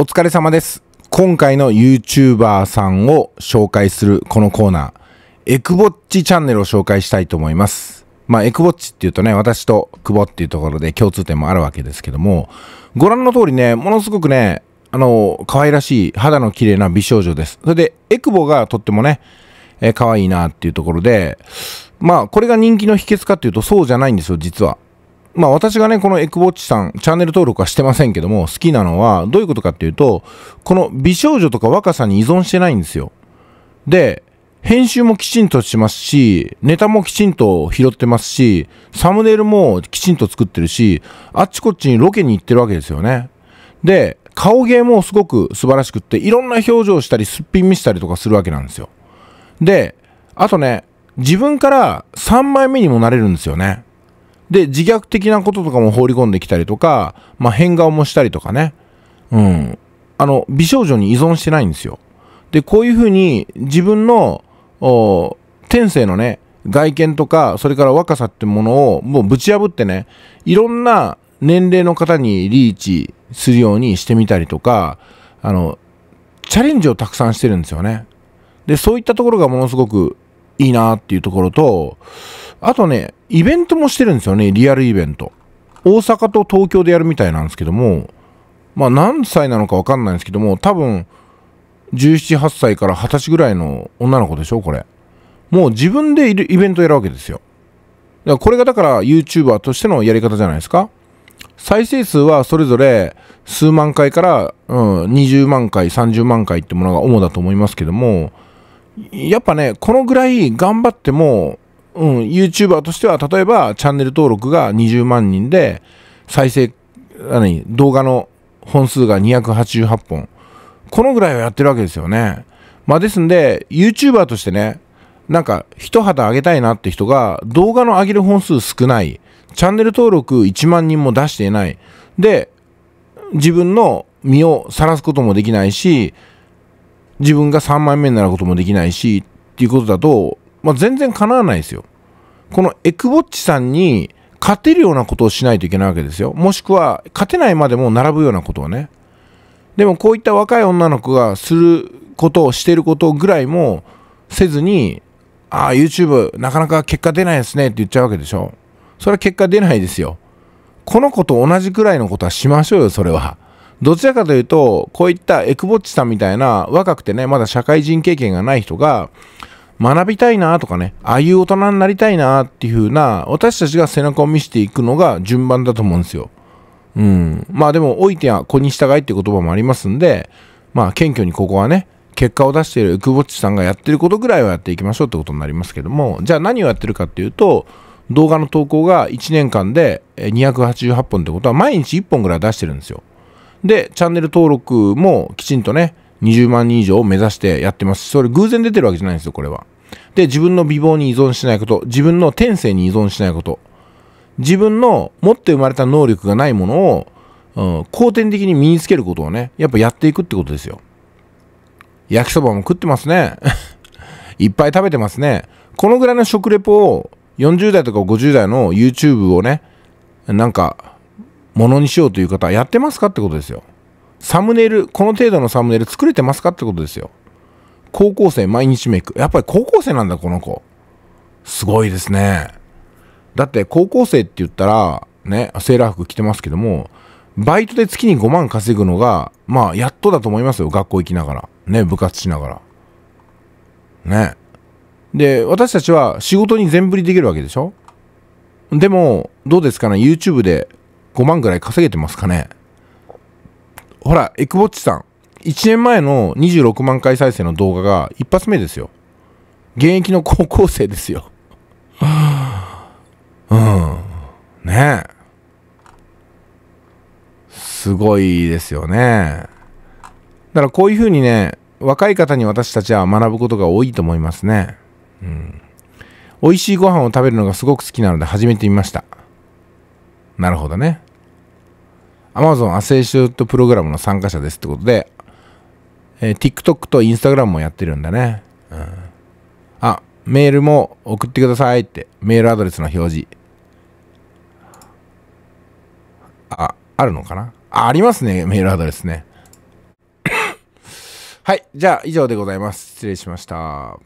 お疲れ様です。今回の YouTuber さんを紹介するこのコーナー、エクボッチチャンネルを紹介したいと思います。まあ、エクボッチっていうとね、私と久保っていうところで共通点もあるわけですけども、ご覧の通りね、ものすごくね、あの、可愛らしい肌の綺麗な美少女です。それで、エクボがとってもね、え可愛いなっていうところで、まあ、これが人気の秘訣かっていうとそうじゃないんですよ、実は。まあ私がね、このエクボッチさん、チャンネル登録はしてませんけども、好きなのは、どういうことかっていうと、この美少女とか若さに依存してないんですよ。で、編集もきちんとしますし、ネタもきちんと拾ってますし、サムネイルもきちんと作ってるし、あっちこっちにロケに行ってるわけですよね。で、顔芸もすごく素晴らしくって、いろんな表情したり、すっぴん見せたりとかするわけなんですよ。で、あとね、自分から3枚目にもなれるんですよね。で、自虐的なこととかも放り込んできたりとか、まあ、変顔もしたりとかね。うん。あの、美少女に依存してないんですよ。で、こういうふうに自分の、天性のね、外見とか、それから若さってものをもうぶち破ってね、いろんな年齢の方にリーチするようにしてみたりとか、あの、チャレンジをたくさんしてるんですよね。で、そういったところがものすごくいいなっていうところと、あとね、イベントもしてるんですよね、リアルイベント。大阪と東京でやるみたいなんですけども、まあ何歳なのかわかんないんですけども、多分、17、8歳から20歳ぐらいの女の子でしょ、これ。もう自分でイベントやるわけですよ。だからこれがだから YouTuber としてのやり方じゃないですか。再生数はそれぞれ数万回から、うん、20万回、30万回ってものが主だと思いますけども、やっぱね、このぐらい頑張っても、うん、YouTuber としては、例えばチャンネル登録が20万人で、再生、何、動画の本数が288本。このぐらいはやってるわけですよね。まあですんで、YouTuber としてね、なんか一旗あげたいなって人が動画の上げる本数少ない。チャンネル登録1万人も出していない。で、自分の身を晒すこともできないし、自分が3枚目になることもできないし、っていうことだと、まあ、全然叶わないですよ。このエクボッチさんに勝てるようなことをしないといけないわけですよ。もしくは、勝てないまでも並ぶようなことをね。でも、こういった若い女の子がすることをしてることぐらいもせずに、ああ、YouTube なかなか結果出ないですねって言っちゃうわけでしょ。それは結果出ないですよ。この子と同じくらいのことはしましょうよ、それは。どちらかというと、こういったエクボッチさんみたいな若くてね、まだ社会人経験がない人が、学びたいなとかね、ああいう大人になりたいなっていう風な、私たちが背中を見せていくのが順番だと思うんですよ。うん。まあでも、おいては子に従いって言葉もありますんで、まあ謙虚にここはね、結果を出しているウクボッチさんがやってることぐらいはやっていきましょうってことになりますけども、じゃあ何をやってるかっていうと、動画の投稿が1年間で288本ってことは毎日1本ぐらい出してるんですよ。で、チャンネル登録もきちんとね、20万人以上を目指してやってます。それ偶然出てるわけじゃないんですよ、これは。で、自分の美貌に依存しないこと、自分の天性に依存しないこと、自分の持って生まれた能力がないものを、うん、後天的に身につけることをね、やっぱやっていくってことですよ。焼きそばも食ってますね。いっぱい食べてますね。このぐらいの食レポを40代とか50代の YouTube をね、なんか、ものにしようという方はやってますかってことですよ。サムネイル、この程度のサムネイル作れてますかってことですよ。高校生毎日メイク。やっぱり高校生なんだ、この子。すごいですね。だって高校生って言ったら、ね、セーラー服着てますけども、バイトで月に5万稼ぐのが、まあ、やっとだと思いますよ。学校行きながら。ね、部活しながら。ね。で、私たちは仕事に全振りできるわけでしょでも、どうですかね ?YouTube で5万ぐらい稼げてますかねほら、エクボッチさん。1年前の26万回再生の動画が一発目ですよ。現役の高校生ですよ。うん。ねえ。すごいですよね。だからこういうふうにね、若い方に私たちは学ぶことが多いと思いますね。うん。美味しいご飯を食べるのがすごく好きなので始めてみました。なるほどね。Amazon アセイシュートプログラムの参加者ですってことで、えー、TikTok と Instagram もやってるんだね。うん、あ、メールも送ってくださいって、メールアドレスの表示。あ、あるのかなあ、ありますね、メールアドレスね。はい、じゃあ以上でございます。失礼しました。